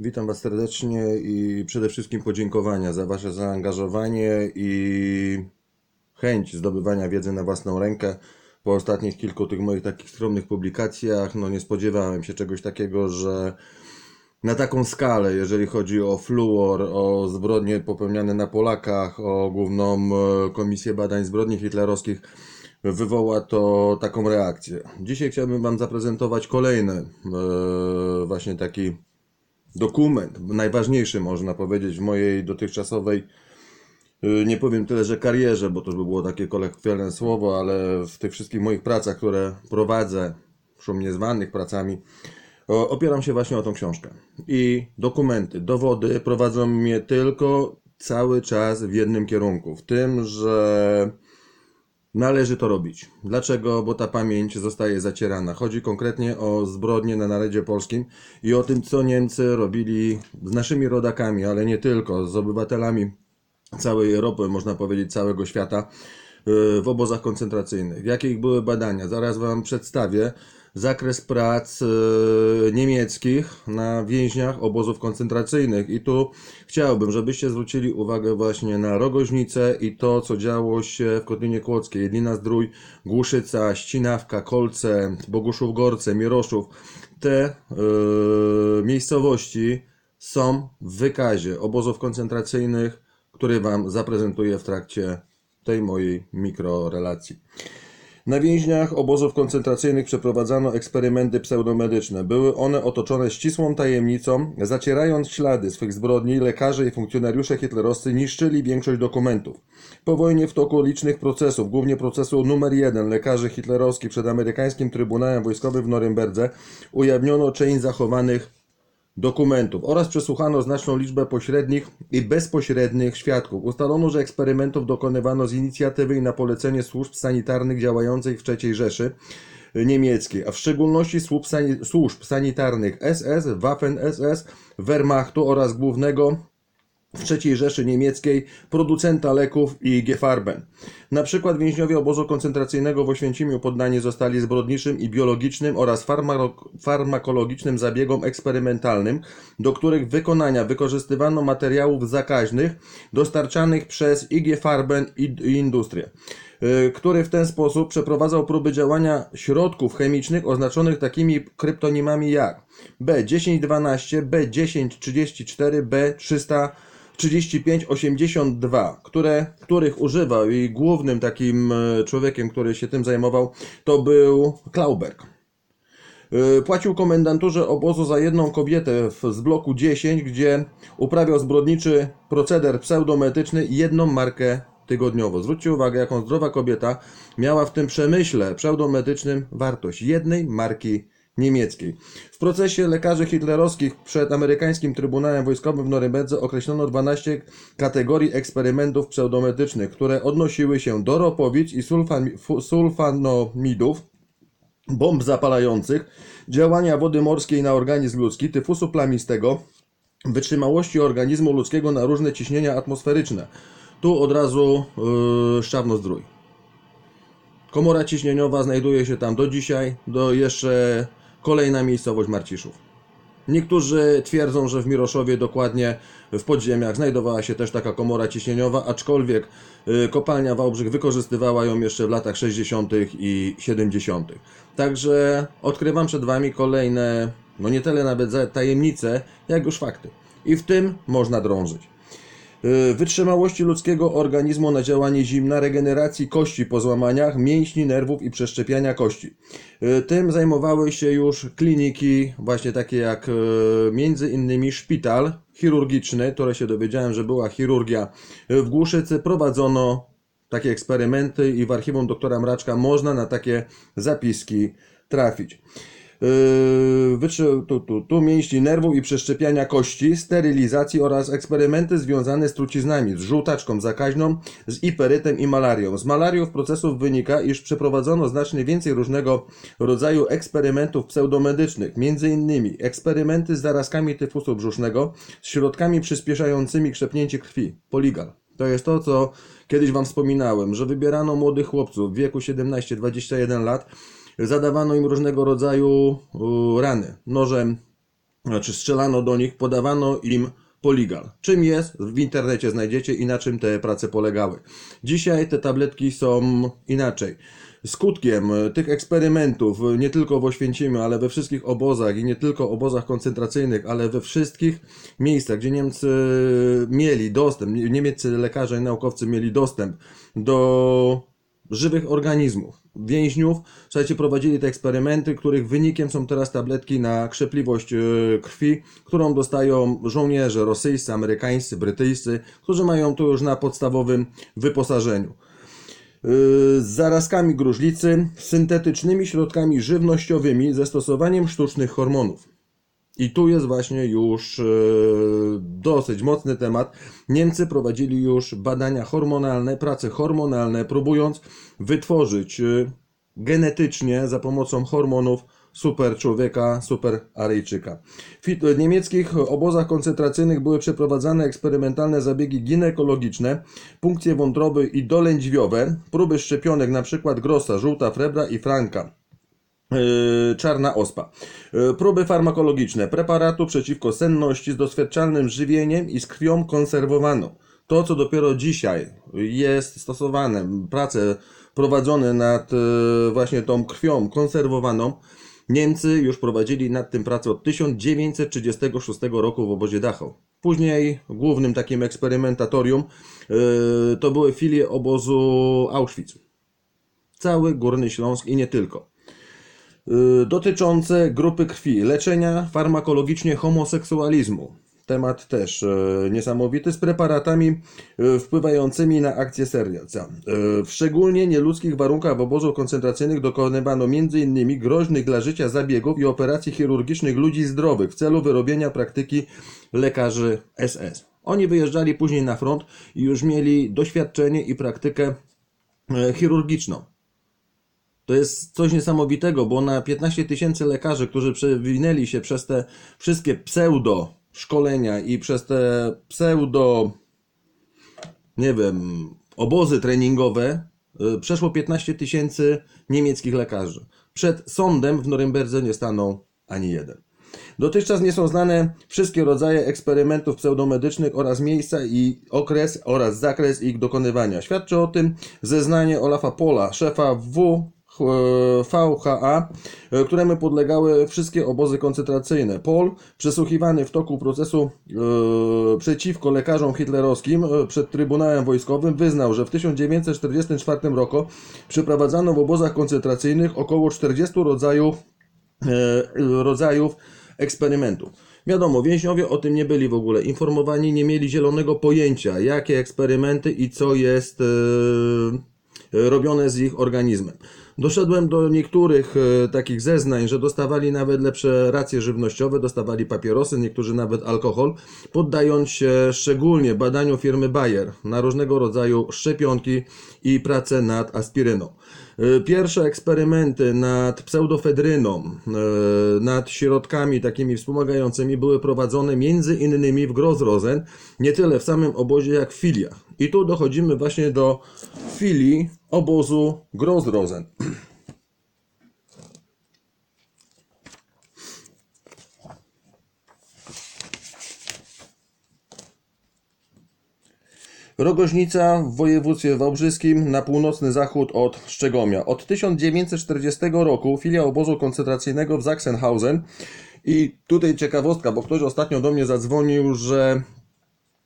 Witam Was serdecznie i przede wszystkim podziękowania za Wasze zaangażowanie i chęć zdobywania wiedzy na własną rękę. Po ostatnich kilku tych moich takich skromnych publikacjach, no nie spodziewałem się czegoś takiego, że na taką skalę, jeżeli chodzi o fluor, o zbrodnie popełniane na Polakach, o Główną e, Komisję Badań Zbrodni Hitlerowskich, wywoła to taką reakcję. Dzisiaj chciałbym Wam zaprezentować kolejny, e, właśnie taki dokument, najważniejszy można powiedzieć w mojej dotychczasowej, y, nie powiem tyle, że karierze, bo to by było takie kolekwialne słowo, ale w tych wszystkich moich pracach, które prowadzę, szumnie zwanych pracami, opieram się właśnie o tą książkę. I dokumenty, dowody prowadzą mnie tylko cały czas w jednym kierunku, w tym, że Należy to robić. Dlaczego? Bo ta pamięć zostaje zacierana. Chodzi konkretnie o zbrodnie na narodzie polskim i o tym, co Niemcy robili z naszymi rodakami, ale nie tylko, z obywatelami całej Europy, można powiedzieć całego świata, y, w obozach koncentracyjnych. Jakie ich były badania? Zaraz Wam przedstawię zakres prac y, niemieckich na więźniach obozów koncentracyjnych. I tu chciałbym, żebyście zwrócili uwagę właśnie na Rogoźnicę i to, co działo się w Kotlinie Kłodzkiej. Jedlina Zdrój, Głuszyca, Ścinawka, Kolce, Boguszów Gorce, Mieroszów. Te yy, miejscowości są w wykazie obozów koncentracyjnych, który Wam zaprezentuję w trakcie tej mojej mikrorelacji. Na więźniach obozów koncentracyjnych przeprowadzano eksperymenty pseudomedyczne. Były one otoczone ścisłą tajemnicą. Zacierając ślady swych zbrodni, lekarze i funkcjonariusze hitlerowscy niszczyli większość dokumentów. Po wojnie w toku licznych procesów, głównie procesu numer jeden lekarzy hitlerowskich przed amerykańskim Trybunałem Wojskowym w Norymberdze, ujawniono część zachowanych dokumentów oraz przesłuchano znaczną liczbę pośrednich i bezpośrednich świadków. Ustalono, że eksperymentów dokonywano z inicjatywy i na polecenie służb sanitarnych działających w III Rzeszy niemieckiej, a w szczególności służb, sanitarnych SS, Waffen-SS, Wehrmachtu oraz głównego w III Rzeszy Niemieckiej producenta leków i Gefarben. Na przykład więźniowie obozu koncentracyjnego w Oświęcimiu poddani zostali zbrodniczym i biologicznym oraz farmakologicznym zabiegom eksperymentalnym, do których wykonania wykorzystywano materiałów zakaźnych dostarczanych przez IG Farben i industrię y, który w ten sposób przeprowadzał próby działania środków chemicznych oznaczonych takimi kryptonimami jak B1012, B1034, B300 3582, które, których używał i głównym takim e, człowiekiem, który się tym zajmował, to był Klauberg. E, płacił komendanturze obozu za jedną kobietę z bloku 10, gdzie uprawiał zbrodniczy proceder pseudometyczny jedną markę tygodniowo. Zwróćcie uwagę, jaką zdrowa kobieta miała w tym przemyśle pseudometycznym wartość jednej marki niemieckiej. W procesie lekarzy hitlerowskich przed amerykańskim Trybunałem Wojskowym w Norymbedze określono 12 kategorii eksperymentów pseudomedycznych, które odnosiły się do ropowic i sulfanomidów, bomb zapalających, działania wody morskiej na organizm ludzki, tyfusu plamistego, wytrzymałości organizmu ludzkiego na różne ciśnienia atmosferyczne. Tu od razu yy, szczawno zdrój. Komora ciśnieniowa znajduje się tam do dzisiaj, do jeszcze Kolejna miejscowość Marciszów. Niektórzy twierdzą, że w Miroszowie dokładnie w podziemiach znajdowała się też taka komora ciśnieniowa, aczkolwiek y, kopalnia Wałbrzych wykorzystywała ją jeszcze w latach 60. i 70. Także odkrywam przed Wami kolejne, no nie tyle nawet tajemnice, jak już fakty. I w tym można drążyć. Y, wytrzymałości ludzkiego organizmu na działanie zimna, regeneracji kości po złamaniach, mięśni, nerwów i przeszczepiania kości. Y, tym zajmowały się już kliniki, właśnie takie jak y, między innymi szpital chirurgiczny, które się dowiedziałem, że była chirurgia w Głuszycy, prowadzono takie eksperymenty i w archiwum doktora Mraczka można na takie zapiski trafić. Yy, wytrzy, tu, tu, tu, mięśni nerwów i przeszczepiania kości, sterylizacji oraz eksperymenty związane z truciznami, z żółtaczką zakaźną, z iperytem i malarią. Z malariów procesów wynika, iż przeprowadzono znacznie więcej różnego rodzaju eksperymentów pseudomedycznych, m.in. eksperymenty z zarazkami tyfusu brzusznego, z środkami przyspieszającymi krzepnięcie krwi, poligal. To jest to, co kiedyś Wam wspominałem, że wybierano młodych chłopców w wieku 17-21 lat, zadawano im różnego rodzaju rany nożem, czy znaczy strzelano do nich, podawano im poligal. Czym jest? W internecie znajdziecie i na czym te prace polegały. Dzisiaj te tabletki są inaczej. Skutkiem e, tych eksperymentów, e, nie tylko w Oświęcimiu, ale we wszystkich obozach i nie tylko obozach koncentracyjnych, ale we wszystkich miejscach, gdzie Niemcy e, mieli dostęp, niemieccy lekarze i naukowcy mieli dostęp do żywych organizmów, więźniów, słuchajcie, prowadzili te eksperymenty, których wynikiem są teraz tabletki na krzepliwość e, krwi, którą dostają żołnierze rosyjscy, amerykańscy, brytyjscy, którzy mają to już na podstawowym wyposażeniu. E, z zarazkami gruźlicy, syntetycznymi środkami żywnościowymi, ze stosowaniem sztucznych hormonów. I tu jest właśnie już e, dosyć mocny temat. Niemcy prowadzili już badania hormonalne, prace hormonalne, próbując wytworzyć e, genetycznie za pomocą hormonów super człowieka, super Aryjczyka. W niemieckich obozach koncentracyjnych były przeprowadzane eksperymentalne zabiegi ginekologiczne, punkcje wątroby i dolędźwiowe, próby szczepionek np. Grossa, żółta frebra i franka. E, czarna ospa. E, próby farmakologiczne preparatu przeciwko senności z doświadczalnym żywieniem i z krwią konserwowaną. To, co dopiero dzisiaj jest stosowane, prace prowadzone nad e, właśnie tą krwią konserwowaną, Niemcy już prowadzili nad tym pracę od 1936 roku w obozie Dachau. Później głównym takim eksperymentatorium to były filie obozu Auschwitz. Cały Górny Śląsk i nie tylko. Y, dotyczące grupy krwi, leczenia farmakologicznie homoseksualizmu. Temat też y, niesamowity z preparatami y, wpływającymi na akcję serca. W szczególnie nieludzkich warunkach w obozach koncentracyjnych dokonywano m.in. groźnych dla życia zabiegów i operacji chirurgicznych ludzi zdrowych w celu wyrobienia praktyki lekarzy SS. Oni wyjeżdżali później na front i już mieli doświadczenie i praktykę chirurgiczną. To jest coś niesamowitego, bo na 15 tysięcy lekarzy, którzy przewinęli się przez te wszystkie pseudo szkolenia i przez te pseudo, nie wiem, obozy treningowe, y, przeszło 15 tysięcy niemieckich lekarzy. Przed sądem w Norymberdze nie stanął ani jeden. Dotychczas nie są znane wszystkie rodzaje eksperymentów pseudomedycznych oraz miejsca i okres oraz zakres ich dokonywania. Świadczy o tym zeznanie Olafa Pola, szefa W E, VHA, e, któremu podlegały wszystkie obozy koncentracyjne. Pol, przesłuchiwany w toku procesu e, przeciwko lekarzom hitlerowskim przed Trybunałem Wojskowym, wyznał, że w 1944 roku przeprowadzano w obozach koncentracyjnych około 40 rodzajów, rodzajów eksperymentów. Wiadomo, więźniowie o tym nie byli w ogóle informowani, nie mieli zielonego pojęcia, jakie eksperymenty i co jest robione z ich organizmem. Doszedłem do niektórych e, takich zeznań, że dostawali nawet lepsze racje żywnościowe, dostawali papierosy, niektórzy nawet alkohol, poddając się szczególnie badaniu firmy Bayer na różnego rodzaju szczepionki i pracę nad aspiryną. E, pierwsze eksperymenty nad pseudofedryną, e, nad środkami takimi wspomagającymi były prowadzone między innymi w Grozrozen, nie tyle w samym obozie jak w filiach. I tu dochodzimy właśnie do filii obozu Grozrozen. Rogoźnica w województwie wałbrzyskim na północny zachód od Szczegomia. Od 1940 roku filia obozu koncentracyjnego w Sachsenhausen i tutaj ciekawostka, bo ktoś ostatnio do mnie zadzwonił, że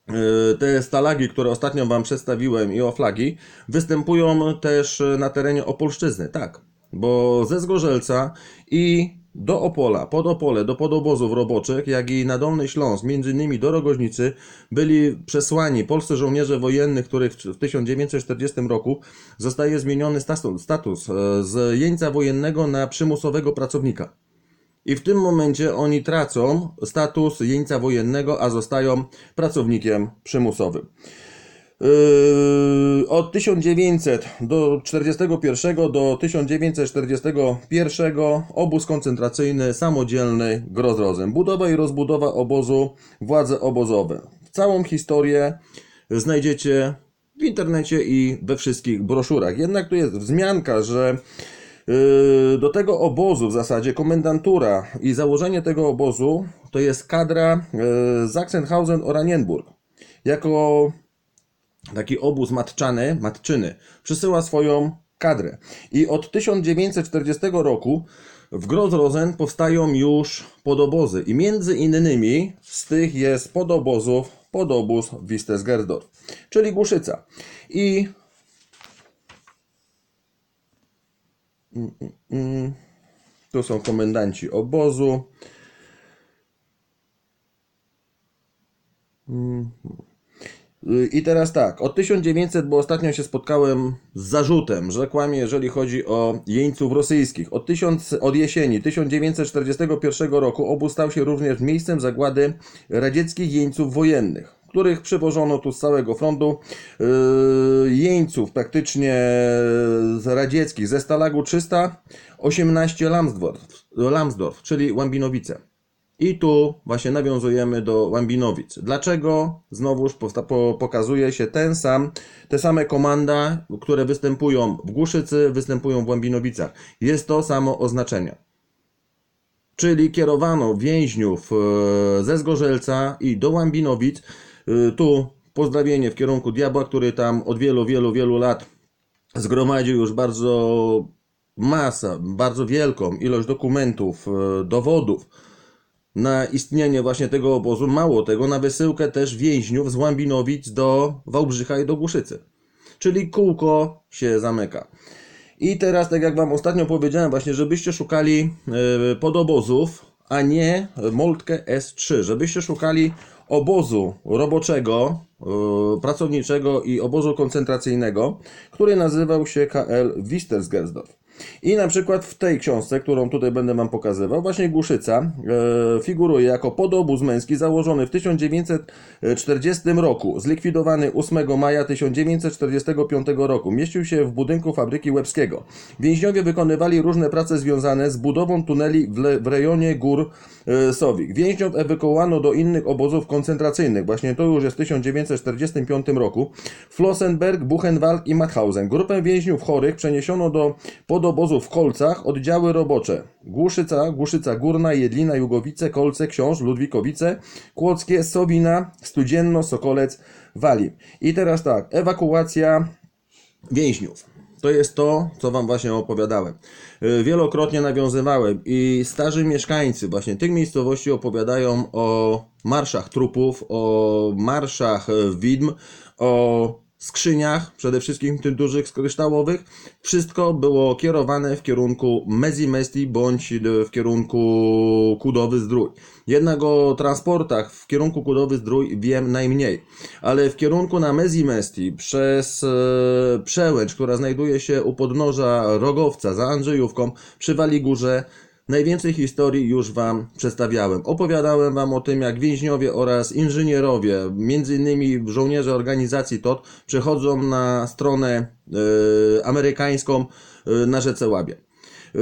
e, te stalagi, które ostatnio Wam przedstawiłem i oflagi, występują też na terenie Opolszczyzny, tak. Bo ze Zgorzelca i do Opola, pod Opole, do podobozów roboczych, jak i na Dolny Śląsk, między innymi do Rogoźnicy, byli przesłani polscy żołnierze wojenni, których w 1940 roku zostaje zmieniony status e, z jeńca wojennego na przymusowego pracownika. I w tym momencie oni tracą status jeńca wojennego, a zostają pracownikiem przymusowym. Yy, od 1900 do 41 do 1941 obóz koncentracyjny samodzielny Grozrozem. Budowa i rozbudowa obozu, władze obozowe. Całą historię znajdziecie w internecie i we wszystkich broszurach. Jednak tu jest wzmianka, że yy, do tego obozu w zasadzie komendantura i założenie tego obozu to jest kadra yy, Sachsenhausen-Oranienburg. Jako taki obóz matczany, matczyny, przysyła swoją kadrę. I od 1940 roku w Grozrozen powstają już podobozy i między innymi z tych jest podobozów podobóz Wistesgerdorf, czyli Głuszyca. I tu są komendanci obozu. Y, I teraz tak, od 1900, bo ostatnio się spotkałem z zarzutem, że kłamie, jeżeli chodzi o jeńców rosyjskich. Od, 1000, od jesieni 1941 roku obóz stał się również miejscem zagłady radzieckich jeńców wojennych których przywożono tu z całego frontu y, jeńców praktycznie z radzieckich, ze Stalagu 318 Lamsdorf, Lamsdorf czyli Łambinowice. I tu właśnie nawiązujemy do Łambinowic. Dlaczego znowuż po, pokazuje się ten sam, te same komanda, które występują w Głuszycy, występują w Łambinowicach. Jest to samo oznaczenie. Czyli kierowano więźniów e, ze Zgorzelca i do Łambinowic. E, tu pozdrawienie w kierunku diabła, który tam od wielu, wielu, wielu lat zgromadził już bardzo masę, bardzo wielką ilość dokumentów, e, dowodów na istnienie właśnie tego obozu. Mało tego, na wysyłkę też więźniów z Łambinowic do Wałbrzycha i do Głuszycy. Czyli kółko się zamyka. I teraz, tak jak Wam ostatnio powiedziałem, właśnie, żebyście szukali e, podobozów, a nie Moltkę S3. Żebyście szukali obozu roboczego, e, pracowniczego i obozu koncentracyjnego, który nazywał się KL Wistersgersdorf. I na przykład w tej książce, którą tutaj będę Wam pokazywał, właśnie Głuszyca e, figuruje jako podobóz męski założony w 1940 roku, zlikwidowany 8 maja 1945 roku. Mieścił się w budynku fabryki Łebskiego. Więźniowie wykonywali różne prace związane z budową tuneli w, le, w rejonie gór e, Sowik. Więźniów ewakuowano do innych obozów koncentracyjnych. Właśnie to już jest w 1945 roku. Flossenberg, Buchenwald i Mauthausen. Grupę więźniów chorych przeniesiono do podobóz obozu w Kolcach oddziały robocze Głuszyca, Głuszyca Górna, Jedlina, Jugowice, Kolce, Książ, Ludwikowice, Kłodzkie, Sowina, Studzienno, Sokolec, Wali. I teraz tak, ewakuacja więźniów. To jest to, co Wam właśnie opowiadałem. Y, wielokrotnie nawiązywałem i starzy mieszkańcy właśnie tych miejscowości opowiadają o marszach trupów, o marszach y, widm, o skrzyniach, przede wszystkim tych dużych, z kryształowych, wszystko było kierowane w kierunku Mezimesti bądź e, w kierunku Kudowy Zdrój. Jednak o transportach w kierunku Kudowy Zdrój wiem najmniej, ale w kierunku na Mezimesti przez e, przełęcz, która znajduje się u podnóża Rogowca za Andrzejówką przy górze. Najwięcej historii już Wam przedstawiałem. Opowiadałem Wam o tym, jak więźniowie oraz inżynierowie, m.in. żołnierze organizacji TOT, przechodzą na stronę yy, amerykańską yy, na rzece Łabie. Yy,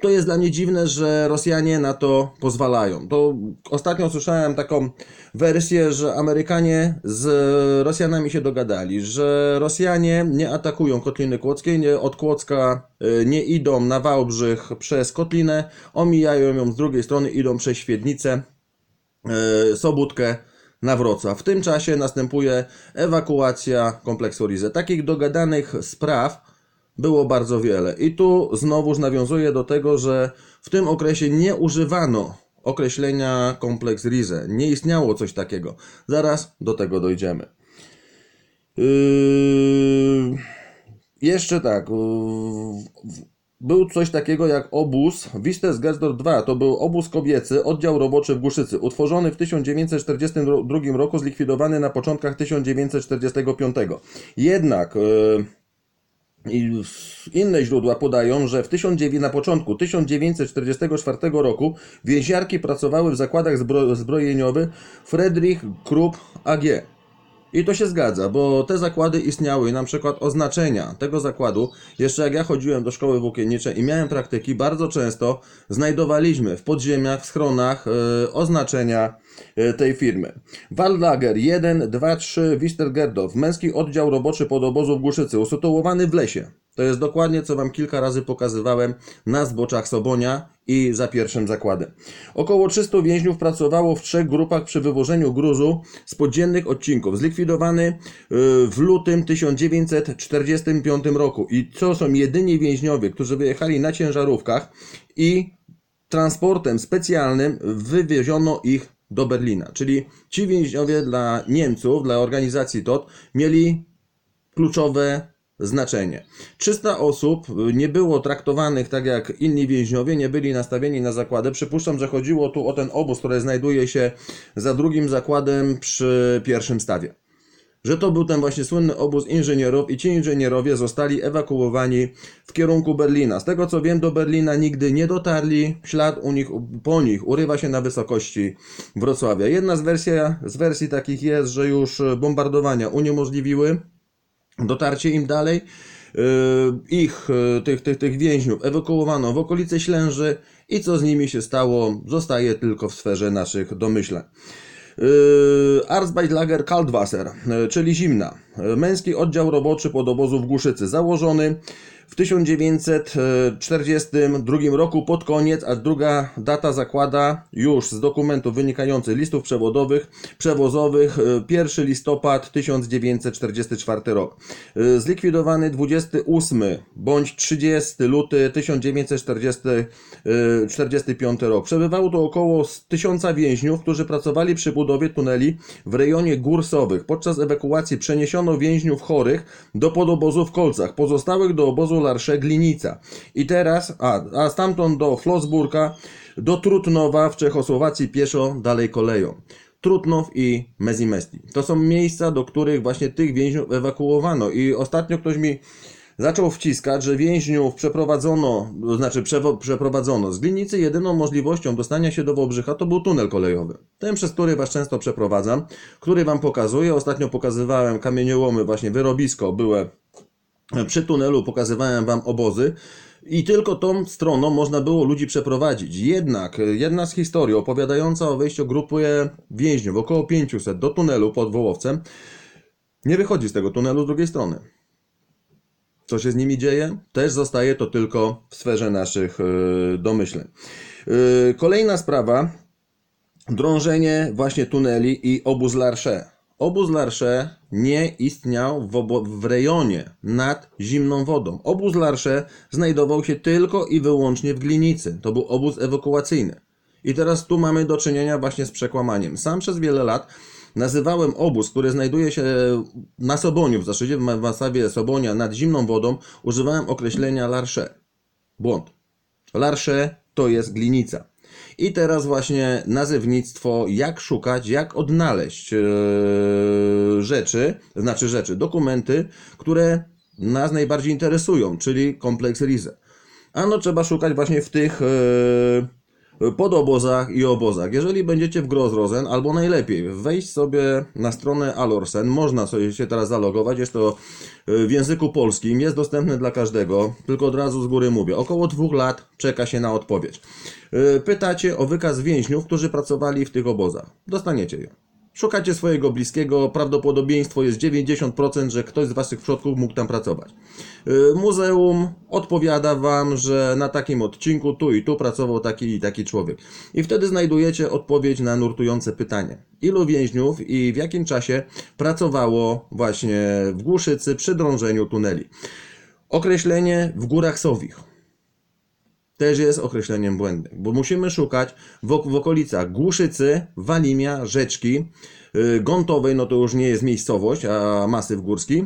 to jest dla mnie dziwne, że Rosjanie na to pozwalają. To ostatnio słyszałem taką wersję, że Amerykanie z Rosjanami się dogadali, że Rosjanie nie atakują Kotliny Kłodzkiej, nie, od Kłodzka y, nie idą na Wałbrzych przez Kotlinę, omijają ją z drugiej strony, idą przez Świdnicę, y, Sobótkę, na Wrocław. W tym czasie następuje ewakuacja kompleksu Rize. Takich dogadanych spraw było bardzo wiele. I tu znowuż nawiązuję do tego, że w tym okresie nie używano określenia kompleks Rize. Nie istniało coś takiego. Zaraz do tego dojdziemy. Yy... Jeszcze tak. Yy, był coś takiego jak obóz Wistes 2. To był obóz kobiecy, oddział roboczy w Głuszycy, utworzony w 1942 roku, zlikwidowany na początkach 1945. Jednak... Yy inne źródła podają, że w 19, na początku 1944 roku więźniarki pracowały w zakładach zbrojeniowych Friedrich Krupp AG. I to się zgadza, bo te zakłady istniały, i na przykład oznaczenia tego zakładu. Jeszcze jak ja chodziłem do szkoły włókienniczej i miałem praktyki, bardzo często znajdowaliśmy w podziemiach, w schronach yy, oznaczenia yy, tej firmy. Waldlager 1, 2, 3, Wistergerdow, męski oddział roboczy pod w Głuszycy, usytuowany w lesie. To jest dokładnie, co Wam kilka razy pokazywałem na zboczach Sobonia i za pierwszym zakładem. Około 300 więźniów pracowało w trzech grupach przy wywożeniu gruzu z podziennych odcinków. Zlikwidowany y, w lutym 1945 roku i to są jedyni więźniowie, którzy wyjechali na ciężarówkach i transportem specjalnym wywieziono ich do Berlina. Czyli ci więźniowie dla Niemców, dla organizacji TOT mieli kluczowe znaczenie. 300 osób y, nie było traktowanych tak jak inni więźniowie, nie byli nastawieni na zakłady. Przypuszczam, że chodziło tu o ten obóz, który znajduje się za drugim zakładem przy pierwszym stawie. Że to był ten właśnie słynny obóz inżynierów i ci inżynierowie zostali ewakuowani w kierunku Berlina. Z tego co wiem, do Berlina nigdy nie dotarli. Ślad u nich, po nich urywa się na wysokości Wrocławia. Jedna z wersji, z wersji takich jest, że już bombardowania uniemożliwiły Dotarcie im dalej. Y, ich, y, tych, tych, tych więźniów ewakuowano w okolice Ślęży i co z nimi się stało, zostaje tylko w sferze naszych domyślań. Y, Arzbeitlager Kaltwasser, czyli zimna. Męski oddział roboczy pod obozu w Głuszycy założony w 1942 roku pod koniec, a druga data zakłada już z dokumentów wynikających listów przewodowych, przewozowych 1 e, listopad 1944 rok. E, zlikwidowany 28 bądź 30 luty 1945 e, rok. Przebywało tu około 1000 więźniów, którzy pracowali przy budowie tuneli w rejonie górsowych. Podczas ewakuacji przeniesiono przeniesiono więźniów chorych do podobozu w Kolcach, pozostałych do obozu Larsze-Glinica. I teraz, a, a stamtąd do Flosburga, do Trutnowa w Czechosłowacji pieszo dalej koleją. Trutnow i Mezimesti. To są miejsca, do których właśnie tych więźniów ewakuowano. I ostatnio ktoś mi Zaczął wciskać, że więźniów przeprowadzono, to znaczy przeprowadzono z Glinicy. Jedyną możliwością dostania się do Wałbrzycha to był tunel kolejowy. Ten, przez który Was często przeprowadzam, który Wam pokazuję. Ostatnio pokazywałem kamieniołomy, właśnie wyrobisko były przy tunelu, pokazywałem Wam obozy. I tylko tą stroną można było ludzi przeprowadzić. Jednak e, jedna z historii opowiadająca o wejściu grupy więźniów, około 500, do tunelu pod Wołowcem, nie wychodzi z tego tunelu z drugiej strony co się z nimi dzieje, też zostaje to tylko w sferze naszych e, domyśleń. E, kolejna sprawa, drążenie właśnie tuneli i obóz Larche. Obóz Larche nie istniał w, w, rejonie nad zimną wodą. Obóz Larche znajdował się tylko i wyłącznie w Glinicy. To był obóz ewakuacyjny. I teraz tu mamy do czynienia właśnie z przekłamaniem. Sam przez wiele lat Nazywałem obóz, który znajduje się e, na Soboniu, w zasadzie w Wasawie Sobonia, nad zimną wodą, używałem określenia larsze. Błąd. Larsze to jest glinica. I teraz właśnie nazewnictwo, jak szukać, jak odnaleźć e, rzeczy, znaczy rzeczy, dokumenty, które nas najbardziej interesują, czyli kompleks Rize. Ano trzeba szukać właśnie w tych e, podobozach i obozach. Jeżeli będziecie w Grozrozen, albo najlepiej wejść sobie na stronę Alorsen, można sobie się teraz zalogować, jest to e, w języku polskim, jest dostępny dla każdego, tylko od razu z góry mówię, około dwóch lat czeka się na odpowiedź. E, pytacie o wykaz więźniów, którzy pracowali w tych obozach. Dostaniecie je. Szukacie swojego bliskiego, prawdopodobieństwo jest 90%, że ktoś z waszych przodków mógł tam pracować. Y, muzeum odpowiada wam, że na takim odcinku tu i tu pracował taki i taki człowiek. I wtedy znajdujecie odpowiedź na nurtujące pytanie. Ilu więźniów i w jakim czasie pracowało właśnie w Głuszycy przy drążeniu tuneli? Określenie w górach Sowich też jest określeniem błędnym, bo musimy szukać w, w okolicach Głuszycy, Walimia, Rzeczki, yy, Gontowej, no to już nie jest miejscowość, a masyw górski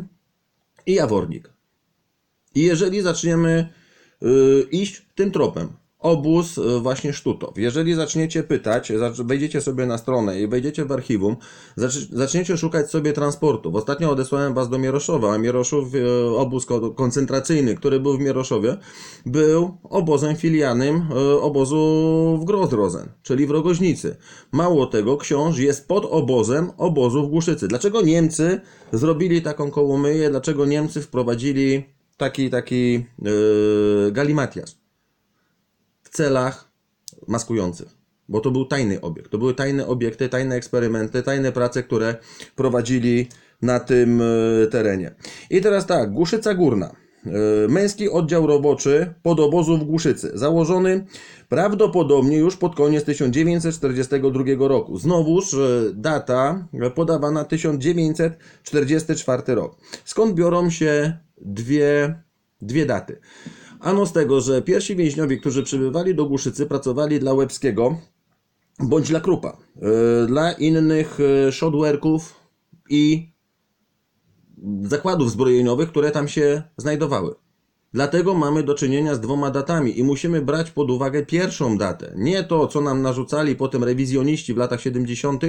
i Jawornik. I jeżeli zaczniemy yy, iść tym tropem, obóz y, właśnie Sztutow. Jeżeli zaczniecie pytać, wejdziecie sobie na stronę i wejdziecie w archiwum, zaczniecie szukać sobie transportu. Ostatnio odesłałem Was do Mieroszowa, a Mieroszów, y, obóz koncentracyjny, który był w Mieroszowie, był obozem filianym y, obozu w Grozrozen, czyli w Rogoźnicy. Mało tego, książ jest pod obozem obozu w Głuszycy. Dlaczego Niemcy zrobili taką kołomyję? Dlaczego Niemcy wprowadzili taki, taki yy, galimatias? celach maskujących, bo to był tajny obiekt. To były tajne obiekty, tajne eksperymenty, tajne prace, które prowadzili na tym e, terenie. I teraz tak, Głuszyca Górna. E, męski oddział roboczy pod obozu w Głuszycy, założony prawdopodobnie już pod koniec 1942 roku. Znowuż e, data podawana 1944 rok. Skąd biorą się dwie, dwie daty? Ano z tego, że pierwsi więźniowie, którzy przybywali do Głuszycy, pracowali dla Łebskiego bądź dla Krupa, e, dla innych e, szodwerków i zakładów zbrojeniowych, które tam się znajdowały. Dlatego mamy do czynienia z dwoma datami i musimy brać pod uwagę pierwszą datę. Nie to, co nam narzucali potem rewizjoniści w latach 70.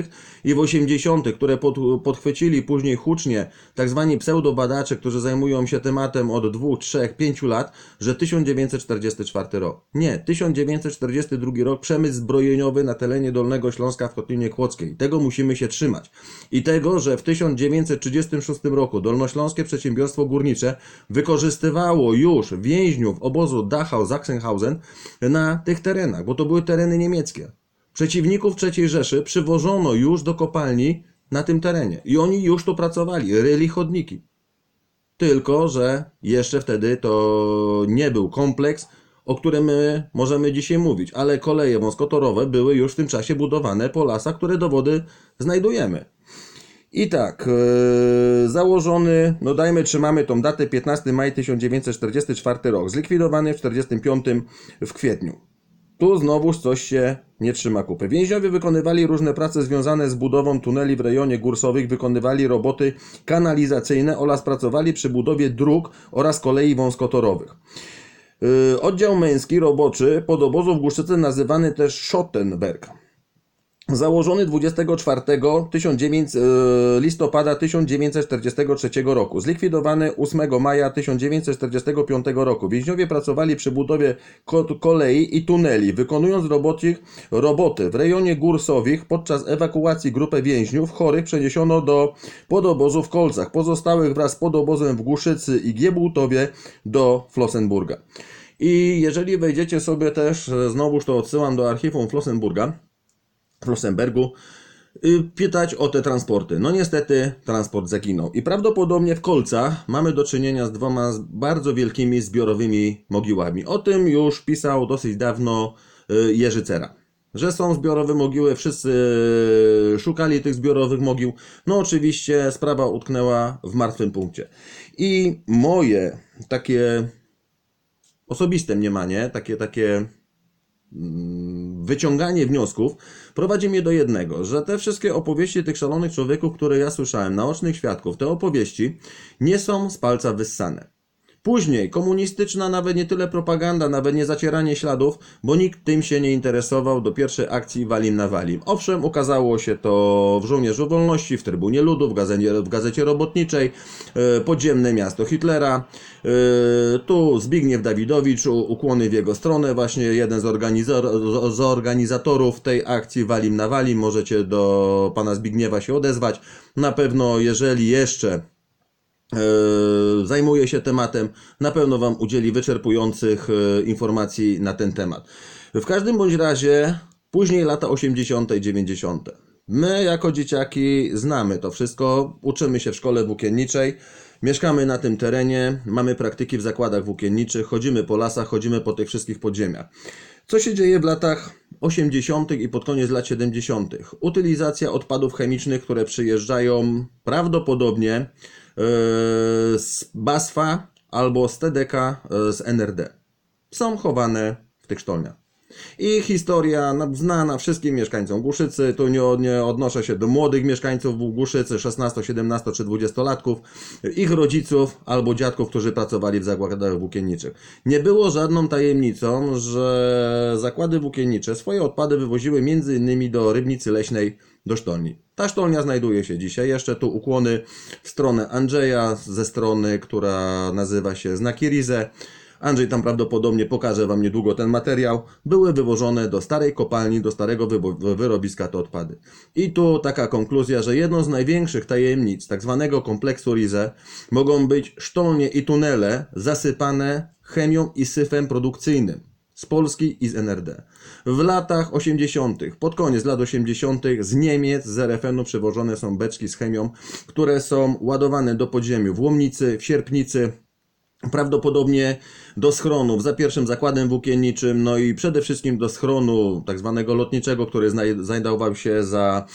i w 80., które pod, podchwycili później hucznie tak zwani pseudobadacze, którzy zajmują się tematem od 2, 3, 5 lat, że 1944 rok. Nie, 1942 rok przemysł zbrojeniowy na terenie Dolnego Śląska w Kotlinie Kłodzkiej. Tego musimy się trzymać. I tego, że w 1936 roku Dolnośląskie Przedsiębiorstwo Górnicze wykorzystywało już więźniów obozu Dachau-Sachsenhausen na tych terenach, bo to były tereny niemieckie. Przeciwników III Rzeszy przywożono już do kopalni na tym terenie i oni już tu pracowali, ryli chodniki. Tylko, że jeszcze wtedy to nie był kompleks, o którym możemy dzisiaj mówić, ale koleje wąskotorowe były już w tym czasie budowane po lasach, które dowody znajdujemy. I tak, yy, założony, no dajmy, trzymamy tą datę 15 maj 1944 rok, zlikwidowany w 1945 w kwietniu. Tu znowu coś się nie trzyma kupy. Więźniowie wykonywali różne prace związane z budową tuneli w rejonie górsowych, wykonywali roboty kanalizacyjne oraz pracowali przy budowie dróg oraz kolei wąskotorowych. Yy, oddział męski roboczy pod obozu w Górszyce nazywany też Schottenberg Założony 24 1900, e, listopada 1943 roku, zlikwidowany 8 maja 1945 roku. Więźniowie pracowali przy budowie kolei i tuneli, wykonując roboty, roboty w rejonie Górsowich. Podczas ewakuacji grupę więźniów chorych przeniesiono do podobozu w Kolcach, pozostałych wraz z podobozem w Głuszycy i Giebutowie do Flossenburga. I jeżeli wejdziecie sobie też, e, znowuż to odsyłam do archiwum Flossenburga, Rosenbergu y, pytać o te transporty. No niestety transport zaginął. I prawdopodobnie w Kolcach mamy do czynienia z dwoma bardzo wielkimi zbiorowymi mogiłami. O tym już pisał dosyć dawno y, Jerzy Cera. Że są zbiorowe mogiły, wszyscy y, szukali tych zbiorowych mogił. No oczywiście sprawa utknęła w martwym punkcie. I moje takie osobiste mniemanie, takie, takie mm, wyciąganie wniosków, prowadzi mnie do jednego, że te wszystkie opowieści tych szalonych człowieków, które ja słyszałem, naocznych świadków, te opowieści nie są z palca wyssane. Później komunistyczna nawet nie tyle propaganda, nawet nie zacieranie śladów, bo nikt tym się nie interesował do pierwszej akcji Walim na Walim. Owszem, ukazało się to w Żołnierzu Wolności, w Trybunie Ludu, w Gazecie, w gazecie Robotniczej, yy, Podziemne Miasto Hitlera. Yy, tu Zbigniew Dawidowicz, ukłony w jego stronę, właśnie jeden z, z organizatorów tej akcji Walim na Walim. Możecie do pana Zbigniewa się odezwać. Na pewno, jeżeli jeszcze E, zajmuje się tematem. Na pewno Wam udzieli wyczerpujących e, informacji na ten temat. W każdym bądź razie, później lata 80. i 90. My jako dzieciaki znamy to wszystko, uczymy się w szkole włókienniczej, mieszkamy na tym terenie, mamy praktyki w zakładach włókienniczych, chodzimy po lasach, chodzimy po tych wszystkich podziemiach. Co się dzieje w latach 80. i pod koniec lat 70.? Utylizacja odpadów chemicznych, które przyjeżdżają prawdopodobnie z BASFA albo z TDK e, z NRD. Są chowane w tych sztolniach. Ich historia znana wszystkim mieszkańcom Głuszycy, tu nie, nie odnoszę się do młodych mieszkańców Głuszycy, 16, 17 czy 20-latków, ich rodziców albo dziadków, którzy pracowali w zakładach włókienniczych. Nie było żadną tajemnicą, że zakłady włókiennicze swoje odpady wywoziły m.in. do Rybnicy Leśnej do sztolni. Ta sztolnia znajduje się dzisiaj. Jeszcze tu ukłony w stronę Andrzeja, ze strony, która nazywa się Znaki Rize. Andrzej tam prawdopodobnie pokaże Wam niedługo ten materiał, były wywożone do starej kopalni, do starego wyrobiska te odpady. I tu taka konkluzja, że jedną z największych tajemnic tak zwanego kompleksu Rize mogą być sztolnie i tunele zasypane chemią i syfem produkcyjnym z Polski i z NRD. W latach 80., pod koniec lat 80., z Niemiec, z RFN-u przywożone są beczki z chemią, które są ładowane do podziemiu w Łomnicy, w Sierpnicy, prawdopodobnie do schronów, za pierwszym zakładem włókienniczym, no i przede wszystkim do schronu tak zwanego lotniczego, który znajdował się za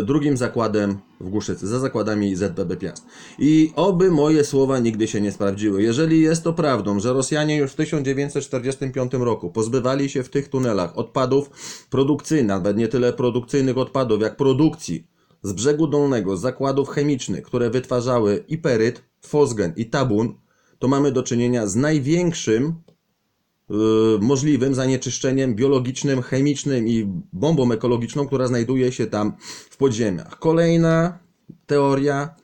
y, drugim zakładem w Głuszycy, za zakładami ZBB Piast. I oby moje słowa nigdy się nie sprawdziły. Jeżeli jest to prawdą, że Rosjanie już w 1945 roku pozbywali się w tych tunelach odpadów produkcyjnych, nawet nie tyle produkcyjnych odpadów, jak produkcji z brzegu dolnego, z zakładów chemicznych, które wytwarzały i peryt, fosgen i tabun, to mamy do czynienia z największym y, możliwym zanieczyszczeniem biologicznym, chemicznym i bombą ekologiczną, która znajduje się tam w podziemiach. Kolejna teoria.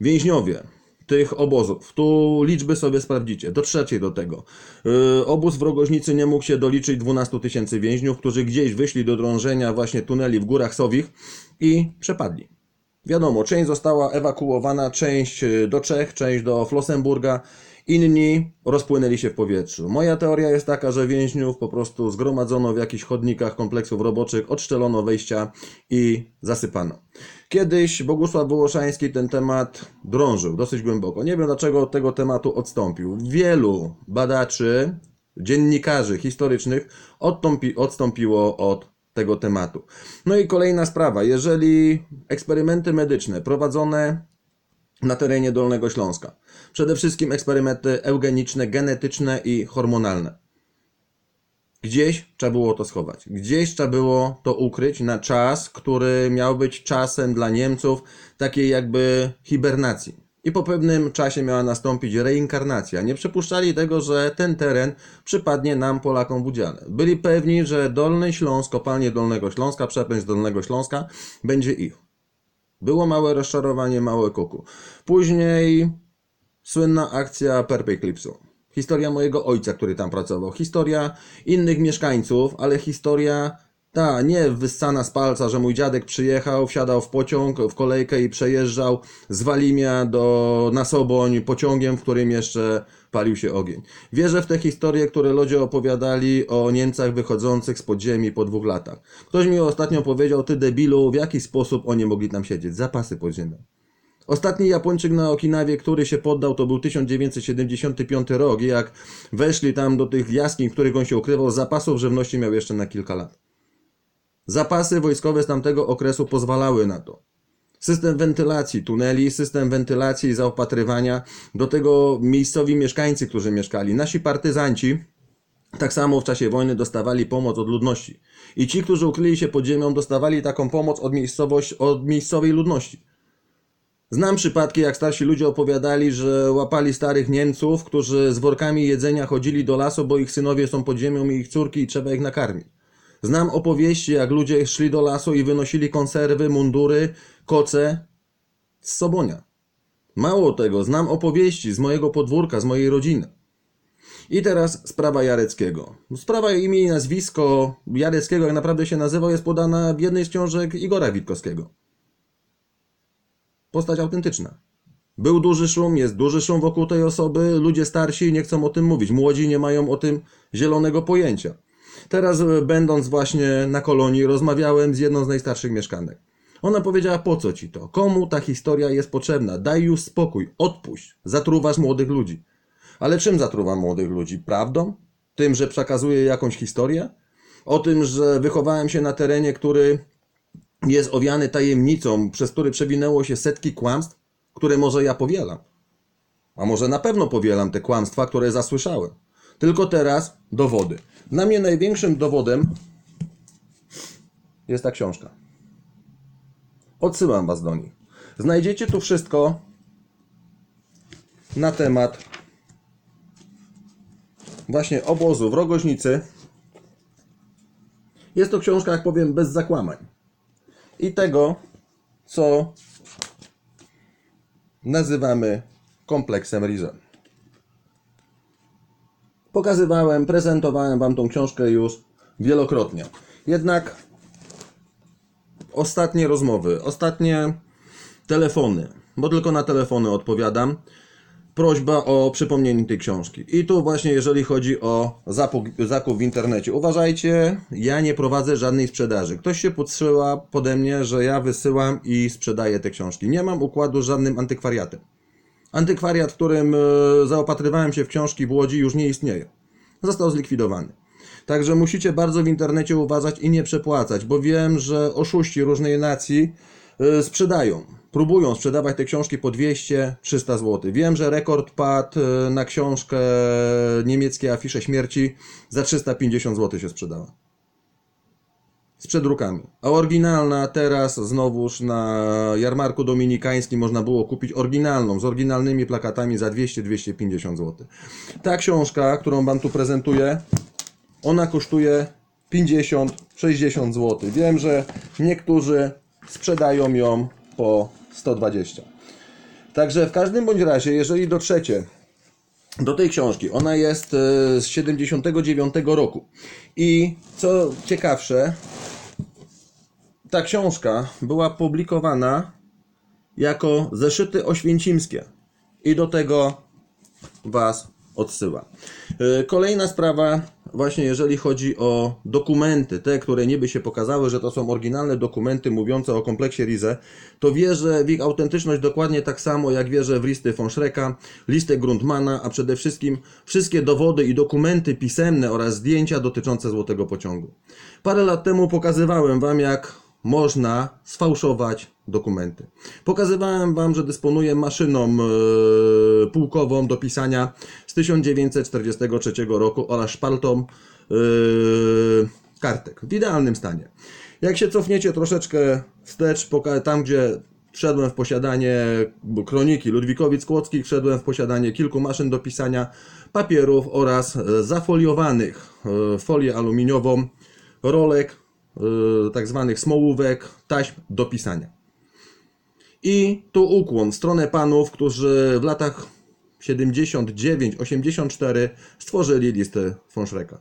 Więźniowie tych obozów. Tu liczby sobie sprawdzicie. Do trzeciej do tego. Yy, obóz w Rogoźnicy nie mógł się doliczyć 12 tysięcy więźniów, którzy gdzieś wyszli do drążenia właśnie tuneli w górach Sowich i przepadli. Wiadomo, część została ewakuowana, część y, do Czech, część do Flossenburga, inni rozpłynęli się w powietrzu. Moja teoria jest taka, że więźniów po prostu zgromadzono w jakichś chodnikach kompleksów roboczych, odszczelono wejścia i zasypano. Kiedyś Bogusław Wołoszański ten temat drążył dosyć głęboko. Nie wiem dlaczego od tego tematu odstąpił. Wielu badaczy, dziennikarzy historycznych odstąpi, odstąpiło od tego tematu. No i kolejna sprawa, jeżeli eksperymenty medyczne prowadzone na terenie Dolnego Śląska, przede wszystkim eksperymenty eugeniczne, genetyczne i hormonalne. Gdzieś trzeba było to schować, gdzieś trzeba było to ukryć na czas, który miał być czasem dla Niemców takiej jakby hibernacji i po pewnym czasie miała nastąpić reinkarnacja. Nie przypuszczali tego, że ten teren przypadnie nam Polakom w udziale. Byli pewni, że Dolny Śląsk, kopalnie Dolnego Śląska, przepędź Dolnego Śląska będzie ich. Było małe rozczarowanie, małe kuku. Później słynna akcja Perpeclipsu. Historia mojego ojca, który tam pracował. Historia innych mieszkańców, ale historia ta, nie wyssana z palca, że mój dziadek przyjechał, wsiadał w pociąg, w kolejkę i przejeżdżał z Walimia do Nasoboń pociągiem, w którym jeszcze palił się ogień. Wierzę w te historie, które ludzie opowiadali o Niemcach wychodzących z podziemi po dwóch latach. Ktoś mi ostatnio powiedział, ty debilu, w jaki sposób oni mogli tam siedzieć? Zapasy podziemne. Ostatni Japończyk na Okinawie, który się poddał, to był 1975 rok, i jak weszli tam do tych jaskiń, w których on się ukrywał, zapasów żywności miał jeszcze na kilka lat. Zapasy wojskowe z tamtego okresu pozwalały na to. System wentylacji tuneli, system wentylacji i zaopatrywania, do tego miejscowi mieszkańcy, którzy mieszkali, nasi partyzanci, tak samo w czasie wojny dostawali pomoc od ludności. I ci, którzy ukryli się pod ziemią, dostawali taką pomoc od, miejscowość, od miejscowej ludności. Znam przypadki, jak starsi ludzie opowiadali, że łapali starych Niemców, którzy z workami jedzenia chodzili do lasu, bo ich synowie są pod ziemią i ich córki i trzeba ich nakarmić. Znam opowieści, jak ludzie szli do lasu i wynosili konserwy, mundury, koce z Sobonia. Mało tego, znam opowieści z mojego podwórka, z mojej rodziny. I teraz sprawa Jareckiego. Sprawa imię i nazwisko Jareckiego, jak naprawdę się nazywał, jest podana w jednej z książek Igora Witkowskiego. Postać autentyczna. Był duży szum, jest duży szum wokół tej osoby, ludzie starsi nie chcą o tym mówić, młodzi nie mają o tym zielonego pojęcia. Teraz, e, będąc właśnie na kolonii, rozmawiałem z jedną z najstarszych mieszkanek. Ona powiedziała, po co ci to? Komu ta historia jest potrzebna? Daj już spokój, odpuść. Zatruwasz młodych ludzi. Ale czym zatruwam młodych ludzi? Prawdą? Tym, że przekazuję jakąś historię? O tym, że wychowałem się na terenie, który jest owiany tajemnicą, przez który przewinęło się setki kłamstw, które może ja powielam. A może na pewno powielam te kłamstwa, które zasłyszałem. Tylko teraz dowody. Na mnie największym dowodem jest ta książka. Odsyłam Was do niej. Znajdziecie tu wszystko na temat właśnie obozu w Rogoźnicy. Jest to książka, jak powiem, bez zakłamań. I tego, co nazywamy kompleksem Rizal. Pokazywałem, prezentowałem Wam tą książkę już wielokrotnie. Jednak ostatnie rozmowy, ostatnie telefony, bo tylko na telefony odpowiadam. Prośba o przypomnienie tej książki. I tu właśnie, jeżeli chodzi o zakup w internecie. Uważajcie, ja nie prowadzę żadnej sprzedaży. Ktoś się podsyła pode mnie, że ja wysyłam i sprzedaję te książki. Nie mam układu z żadnym antykwariatem. Antykwariat, w którym e, zaopatrywałem się w książki w Łodzi, już nie istnieje. Został zlikwidowany. Także musicie bardzo w internecie uważać i nie przepłacać, bo wiem, że oszuści różnej nacji e, sprzedają. Próbują sprzedawać te książki po 200-300 zł. Wiem, że rekord padł e, na książkę niemieckie afisze śmierci za 350 zł się sprzedała z przedrukami. A oryginalna teraz znowuż na jarmarku dominikańskim można było kupić oryginalną, z oryginalnymi plakatami za 200-250 zł. Ta książka, którą Wam tu prezentuję, ona kosztuje 50-60 zł. Wiem, że niektórzy sprzedają ją po 120. Także w każdym bądź razie, jeżeli dotrzecie do tej książki. Ona jest e, z 79 roku. I co ciekawsze, ta książka była publikowana jako zeszyty oświęcimskie. I do tego Was odsyła. E, kolejna sprawa, właśnie jeżeli chodzi o dokumenty, te, które niby się pokazały, że to są oryginalne dokumenty mówiące o kompleksie Rize, to wierzę w ich autentyczność dokładnie tak samo, jak wierzę w listy von Schrecka, listę Grundmana, a przede wszystkim wszystkie dowody i dokumenty pisemne oraz zdjęcia dotyczące Złotego Pociągu. Parę lat temu pokazywałem Wam, jak można sfałszować dokumenty. Pokazywałem Wam, że dysponuję maszyną yy, pułkową do pisania z 1943 roku oraz szpaltą yy, e, kartek w idealnym stanie. Jak się cofniecie troszeczkę wstecz, tam gdzie wszedłem w posiadanie kroniki Ludwikowic-Kłodzkich, wszedłem w posiadanie kilku maszyn do pisania papierów oraz e, zafoliowanych folię aluminiową rolek Y, tak zwanych smołówek, taśm do pisania. I tu ukłon w stronę panów, którzy w latach 79-84 stworzyli listy von Schrecka.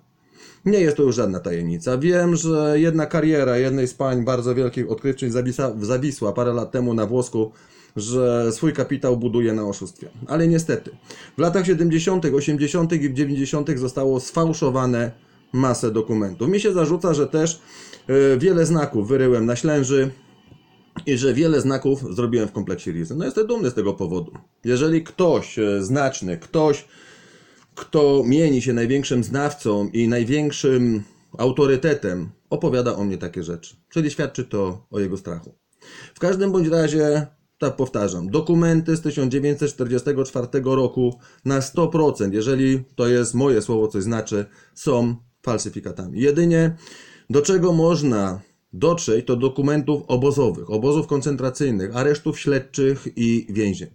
Nie jest to już żadna tajemnica. Wiem, że jedna kariera jednej z pań bardzo wielkich odkrywczyń zawisa, zawisła parę lat temu na włosku, że swój kapitał buduje na oszustwie. Ale niestety, w latach 70., 80. i 90. zostało sfałszowane masę dokumentów. Mi się zarzuca, że też y, wiele znaków wyryłem na ślęży, i że wiele znaków zrobiłem w kompleksie Rizy. No jestem dumny z tego powodu. Jeżeli ktoś y, znaczny, ktoś, kto mieni się największym znawcą i największym autorytetem, opowiada o mnie takie rzeczy. Czyli świadczy to o jego strachu. W każdym bądź razie, tak powtarzam, dokumenty z 1944 roku na 100%, jeżeli to jest moje słowo, coś znaczy, są falsyfikatami. Jedynie do czego można dotrzeć, to dokumentów obozowych, obozów koncentracyjnych, aresztów śledczych i więzień.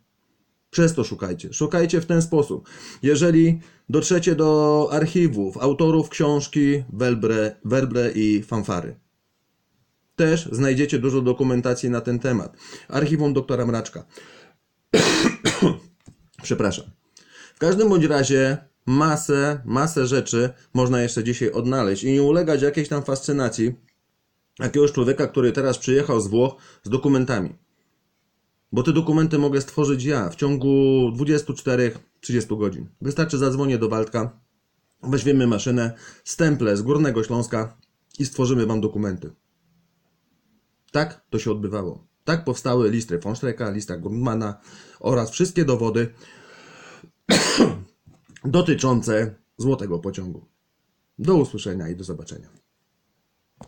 Przez to szukajcie. Szukajcie w ten sposób. Jeżeli dotrzecie do archiwów, autorów książki, werbre, werbre i fanfary. Też znajdziecie dużo dokumentacji na ten temat. Archiwum doktora Mraczka. Przepraszam. W każdym bądź razie masę, masę rzeczy można jeszcze dzisiaj odnaleźć i nie ulegać jakiejś tam fascynacji jakiegoś człowieka, który teraz przyjechał z Włoch z dokumentami. Bo te dokumenty mogę stworzyć ja w ciągu 24-30 godzin. Wystarczy zadzwonię do Waldka, weźmiemy maszynę, stemple z Górnego Śląska i stworzymy Wam dokumenty. Tak to się odbywało. Tak powstały listy von lista Grundmana oraz wszystkie dowody dotyczące złotego pociągu. Do usłyszenia i do zobaczenia.